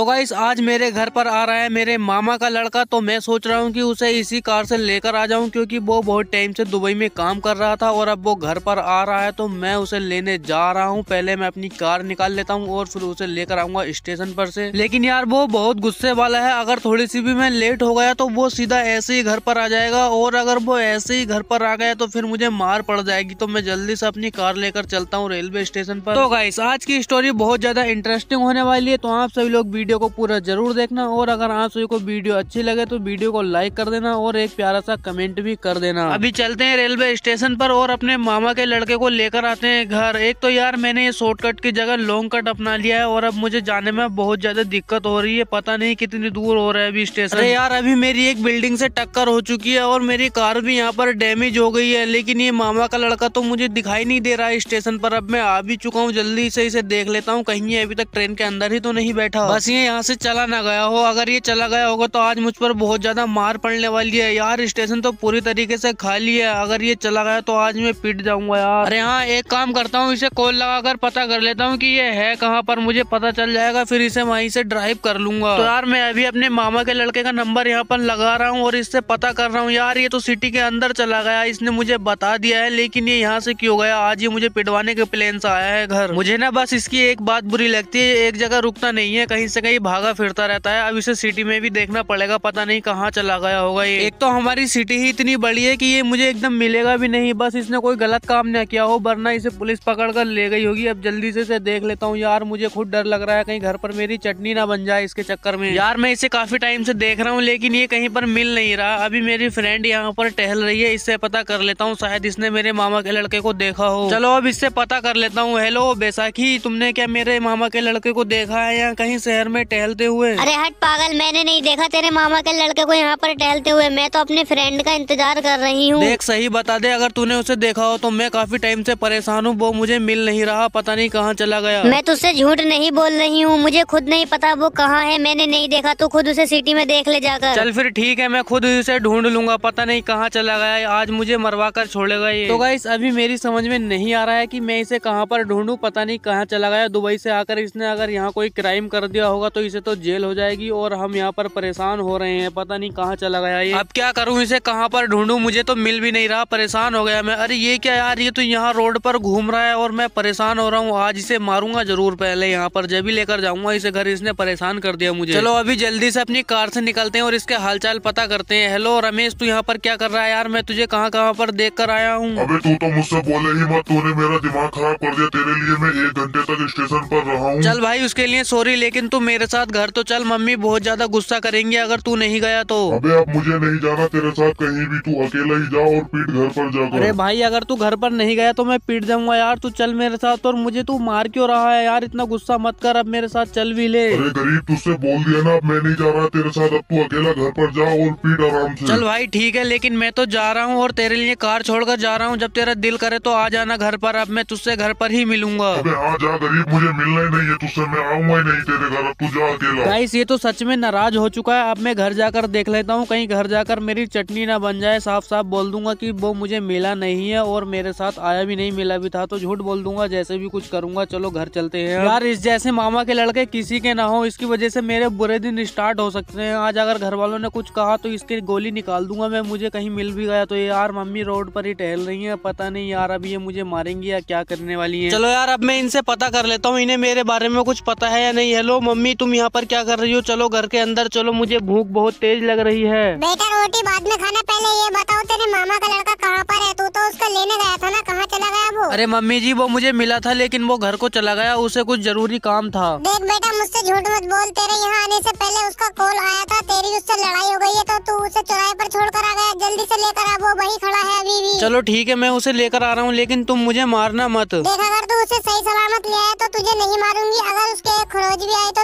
तो गाइस आज मेरे घर पर आ रहा है मेरे मामा का लड़का तो मैं सोच रहा हूँ कि उसे इसी कार से लेकर आ जाऊँ क्योंकि वो बहुत टाइम से दुबई में काम कर रहा था और अब वो घर पर आ रहा है तो मैं उसे लेने जा रहा हूँ पहले मैं अपनी कार निकाल लेता हूँ और फिर उसे लेकर आऊंगा स्टेशन पर से लेकिन यार वो बहुत गुस्से वाला है अगर थोड़ी सी भी मैं लेट हो गया तो वो सीधा ऐसे ही घर पर आ जाएगा और अगर वो ऐसे ही घर पर आ गया तो फिर मुझे मार पड़ जाएगी तो मैं जल्दी से अपनी कार लेकर चलता हूँ रेलवे स्टेशन पर तो गाइस आज की स्टोरी बहुत ज्यादा इंटरेस्टिंग होने वाली है तो आप सभी लोग वीडियो वीडियो को पूरा जरूर देखना और अगर आप सभी को वीडियो अच्छी लगे तो वीडियो को लाइक कर देना और एक प्यारा सा कमेंट भी कर देना अभी चलते हैं रेलवे स्टेशन पर और अपने मामा के लड़के को लेकर आते हैं घर एक तो यार मैंने ये शॉर्टकट की जगह लॉन्ग कट अपना लिया है और अब मुझे जाने में बहुत ज्यादा दिक्कत हो रही है पता नहीं कितनी दूर हो रहा है अभी स्टेशन अरे यार अभी मेरी एक बिल्डिंग से टक्कर हो चुकी है और मेरी कार भी यहाँ पर डैमेज हो गई है लेकिन ये मामा का लड़का तो मुझे दिखाई नहीं दे रहा है स्टेशन पर अब मैं आ भी चुका हूँ जल्दी से इसे देख लेता हूँ कहीं अभी तक ट्रेन के अंदर ही तो नहीं बैठा बस ये ये यहाँ से चला ना गया हो अगर ये चला गया होगा तो आज मुझ पर बहुत ज़्यादा मार पड़ने वाली है यार स्टेशन तो पूरी तरीके से खाली है अगर ये चला गया तो आज मैं पीट जाऊंगा यार अरे हाँ एक काम करता हूँ इसे कॉल लगा कर पता कर लेता हूँ कि ये है कहाँ पर मुझे पता चल जाएगा फिर इसे वहीं से ड्राइव कर लूंगा तो यार मैं अभी अपने मामा के लड़के का नंबर यहाँ पर लगा रहा हूँ और इससे पता कर रहा हूँ यार ये तो सिटी के अंदर चला गया इसने मुझे बता दिया है लेकिन ये यहाँ से क्यों गया आज ये मुझे पिटवाने के प्लेन से आया है घर मुझे ना बस इसकी एक बात बुरी लगती है एक जगह रुकना नहीं है कहीं से कहीं ये भागा फिरता रहता है अब इसे सिटी में भी देखना पड़ेगा पता नहीं कहाँ चला गया होगा ये एक तो हमारी सिटी ही इतनी बड़ी है कि ये मुझे एकदम मिलेगा भी नहीं बस इसने कोई गलत काम ना किया हो वरना इसे पुलिस पकड़ कर ले गई होगी अब जल्दी से इसे देख लेता हूँ यार मुझे खुद डर लग रहा है कहीं घर पर मेरी चटनी ना बन जाए इसके चक्कर में यार मैं इसे काफी टाइम से देख रहा हूँ लेकिन ये कहीं पर मिल नहीं रहा अभी मेरी फ्रेंड यहाँ पर टहल रही है इससे पता कर लेता हूँ शायद इसने मेरे मामा के लड़के को देखा हो चलो अब इससे पता कर लेता हूँ हेलो बैसाखी तुमने क्या मेरे मामा के लड़के को देखा है या कहीं शहर में में टहलते हुए अरे हट पागल मैंने नहीं देखा तेरे मामा के लड़के को यहाँ पर टहलते हुए मैं तो अपने फ्रेंड का इंतजार कर रही हूँ देख सही बता दे अगर तूने उसे देखा हो तो मैं काफी टाइम से परेशान हूँ वो मुझे मिल नहीं रहा पता नहीं कहाँ चला गया मैं तुझसे तो झूठ नहीं बोल रही हूँ मुझे खुद नहीं पता वो कहाँ है मैंने नहीं देखा तू खुद उसे सिटी में देख ले जाकर चल फिर ठीक है मैं खुद उसे ढूंढ लूंगा पता नहीं कहाँ चला गया आज मुझे मरवा कर छोड़ेगा ये तो गाइस अभी मेरी समझ में नहीं आ रहा है की मैं इसे कहाँ पर ढूंढूँ पता नहीं कहाँ चला गया दुबई से आकर इसने अगर यहाँ कोई क्राइम कर दिया होगा तो इसे तो जेल हो जाएगी और हम यहाँ पर परेशान हो रहे हैं पता नहीं कहाँ चला गया ये अब क्या करूँ इसे कहाँ पर ढूंढू मुझे तो मिल भी नहीं रहा परेशान हो गया मैं अरे ये क्या यार ये तो यहाँ रोड पर घूम रहा है और मैं परेशान हो रहा हूँ आज इसे मारूंगा जरूर पहले यहाँ पर जब भी लेकर जाऊंगा इसे घर इसने परेशान कर दिया मुझे चलो अभी जल्दी से अपनी कार से निकलते हैं और इसके हालचाल पता करते हैं हेलो रमेश तू यहाँ पर क्या कर रहा है यार मैं तुझे कहाँ कहाँ पर देख कर आया हूँ तू तो मुझसे बोले ही मत तूने मेरा दिमाग खराब कर दिया तेरे लिए मैं एक घंटे तक स्टेशन पर रहा हूँ चल भाई उसके लिए सॉरी लेकिन तुम मेरे साथ घर तो चल मम्मी बहुत ज्यादा गुस्सा करेंगे अगर तू नहीं गया तो अबे अब मुझे नहीं जाना तेरे साथ कहीं भी तू अकेला ही जा और पीट घर पर जा अरे भाई अगर तू घर पर नहीं गया तो मैं पीट जाऊंगा यार तू चल मेरे साथ और मुझे तू मार क्यों रहा है यार इतना गुस्सा मत कर अब मेरे साथ चल भी ले अरे गरीब तुझसे बोल दिया ना अब मैं नहीं जा रहा तेरे साथ अब तू अकेला घर पर जा और पीट आराम से चल भाई ठीक है लेकिन मैं तो जा रहा हूँ और तेरे लिए कार छोड़कर जा रहा हूँ जब तेरा दिल करे तो आ जाना घर पर अब मैं तुझसे घर पर ही मिलूंगा अबे हाँ जा गरीब मुझे मिलना ही नहीं है तुझसे मैं आऊंगा ही नहीं तेरे घर अब गाइस ये तो सच में नाराज हो चुका है अब मैं घर जाकर देख लेता हूँ कहीं घर जाकर मेरी चटनी ना बन जाए साफ साफ बोल दूंगा कि वो मुझे मिला नहीं है और मेरे साथ आया भी नहीं मिला भी था तो झूठ बोल दूंगा जैसे भी कुछ करूंगा चलो घर चलते हैं यार इस जैसे मामा के लड़के किसी के ना हो इसकी वजह से मेरे बुरे दिन स्टार्ट हो सकते हैं आज अगर घर वालों ने कुछ कहा तो इसकी गोली निकाल दूंगा मैं मुझे कहीं मिल भी गया तो यार मम्मी रोड पर ही टहल रही है पता नहीं यार अब ये मुझे मारेंगी या क्या करने वाली है चलो यार अब मैं इनसे पता कर लेता हूँ इन्हें मेरे बारे में कुछ पता है या नहीं हेलो मम्मी मम्मी तुम यहाँ पर क्या कर रही हो चलो घर के अंदर चलो मुझे भूख बहुत तेज लग रही है बेटा रोटी बाद में खाना पहले ये बताओ तेरे मामा का लड़का कहाँ पर है तू तो उसको लेने गया था ना कहाँ चला गया वो अरे मम्मी जी वो मुझे मिला था लेकिन वो घर को चला गया उसे कुछ जरूरी काम था देख बेटा मुझसे झूठ मत बोल तेरे यहाँ आने ऐसी पहले उसका कॉल आया था तेरी उससे लड़ाई हो गई है तो तू उसे चौराहे पर छोड़ कर आ गया जल्दी से लेकर आ वो वही खड़ा है अभी भी चलो ठीक है मैं उसे लेकर आ रहा हूँ लेकिन तुम मुझे मारना मत देख अगर तू उसे सही सलामत ले आया तो तुझे नहीं मारूंगी अगर उसके खरोज भी आए तो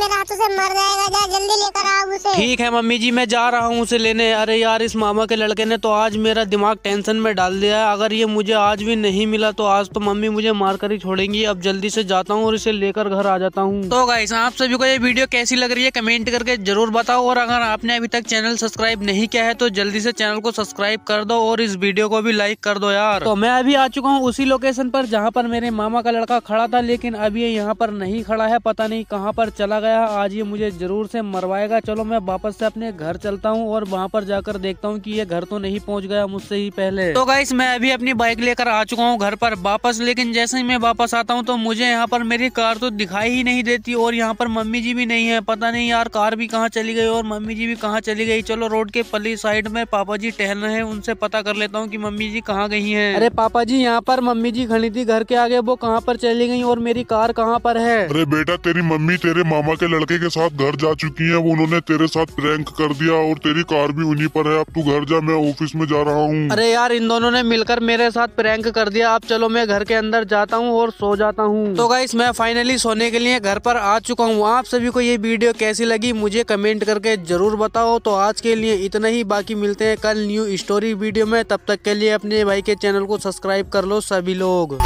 मेरे हाथों से मर जाएगा जा जल्दी लेकर आओ उसे ठीक है मम्मी जी मैं जा रहा हूँ उसे लेने अरे यार इस मामा के लड़के ने तो आज मेरा दिमाग टेंशन में डाल दिया है अगर ये मुझे आज भी नहीं मिला तो आज तो मम्मी मुझे मार कर ही छोड़ेंगी अब जल्दी से जाता हूँ और इसे लेकर घर आ जाता हूँ तो गाइस आप सभी को ये वीडियो कैसी लग रही है कमेंट करके जरूर बताओ और अगर आपने अभी तक चैनल सब्सक्राइब नहीं किया है तो जल्दी से चैनल को सब्सक्राइब कर दो और इस वीडियो को भी लाइक कर दो यार तो मैं अभी आ चुका हूँ उसी लोकेशन पर जहाँ पर मेरे मामा का लड़का खड़ा था लेकिन अभी ये यहाँ पर नहीं खड़ा है पता नहीं कहाँ पर चला गया गया आज ये मुझे ज़रूर से मरवाएगा चलो मैं वापस से अपने घर चलता हूँ और वहाँ पर जाकर देखता हूँ कि ये घर तो नहीं पहुँच गया मुझसे ही पहले तो गाइस मैं अभी अपनी बाइक लेकर आ चुका हूँ घर पर वापस लेकिन जैसे ही मैं वापस आता हूँ तो मुझे यहाँ पर मेरी कार तो दिखाई ही नहीं देती और यहाँ पर मम्मी जी भी नहीं है पता नहीं यार कार भी कहाँ चली गई और मम्मी जी भी कहाँ चली गई चलो रोड के पली साइड में पापा जी टहल रहे हैं उनसे पता कर लेता हूँ की मम्मी जी कहाँ गई है अरे पापा जी यहाँ पर मम्मी जी खड़ी थी घर के आगे वो कहाँ पर चली गई और मेरी कार कहाँ पर है अरे बेटा तेरी मम्मी तेरे मामा के लड़के के साथ घर जा चुकी है वो उन्होंने तेरे साथ प्रैंक कर दिया और तेरी कार भी उन्हीं पर है अब तू घर जा मैं ऑफिस में जा रहा हूँ अरे यार इन दोनों ने मिलकर मेरे साथ प्रैंक कर दिया अब चलो मैं घर के अंदर जाता हूँ और सो जाता हूँ तो गाइस मैं फाइनली सोने के लिए घर पर आ चुका हूँ आप सभी को ये वीडियो कैसी लगी मुझे कमेंट करके जरूर बताओ तो आज के लिए इतना ही बाकी मिलते हैं कल न्यू स्टोरी वीडियो में तब तक के लिए अपने भाई के चैनल को सब्सक्राइब कर लो सभी लोग